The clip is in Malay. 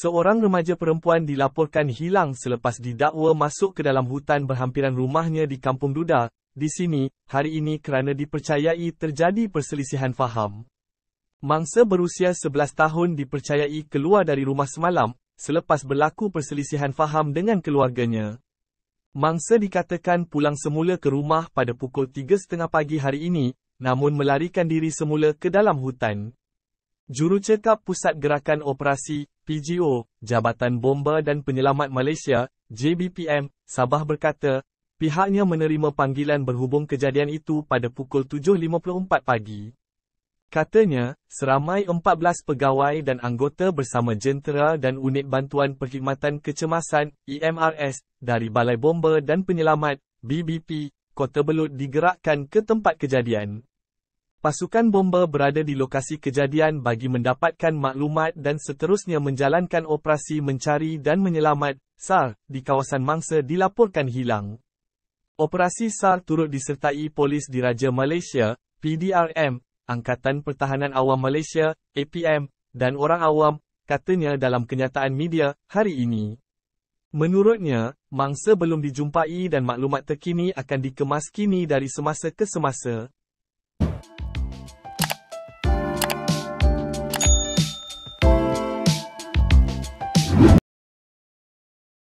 Seorang remaja perempuan dilaporkan hilang selepas didakwa masuk ke dalam hutan berhampiran rumahnya di Kampung Duda, di sini, hari ini kerana dipercayai terjadi perselisihan faham. Mangsa berusia 11 tahun dipercayai keluar dari rumah semalam, selepas berlaku perselisihan faham dengan keluarganya. Mangsa dikatakan pulang semula ke rumah pada pukul 3.30 pagi hari ini, namun melarikan diri semula ke dalam hutan. Jurucakap Pusat Gerakan Operasi, PGO, Jabatan Bomba dan Penyelamat Malaysia, JBPM, Sabah berkata, pihaknya menerima panggilan berhubung kejadian itu pada pukul 7.54 pagi. Katanya, seramai 14 pegawai dan anggota bersama jentera dan unit bantuan perkhidmatan kecemasan EMRS dari Balai Bomba dan Penyelamat BBP, Kota Belud digerakkan ke tempat kejadian. Pasukan bomba berada di lokasi kejadian bagi mendapatkan maklumat dan seterusnya menjalankan operasi mencari dan menyelamat SAR di kawasan mangsa dilaporkan hilang. Operasi SAR turut disertai polis di Raja Malaysia, PDRM, Angkatan Pertahanan Awam Malaysia, APM dan orang awam, katanya dalam kenyataan media hari ini. Menurutnya, mangsa belum dijumpai dan maklumat terkini akan dikemas kini dari semasa ke semasa.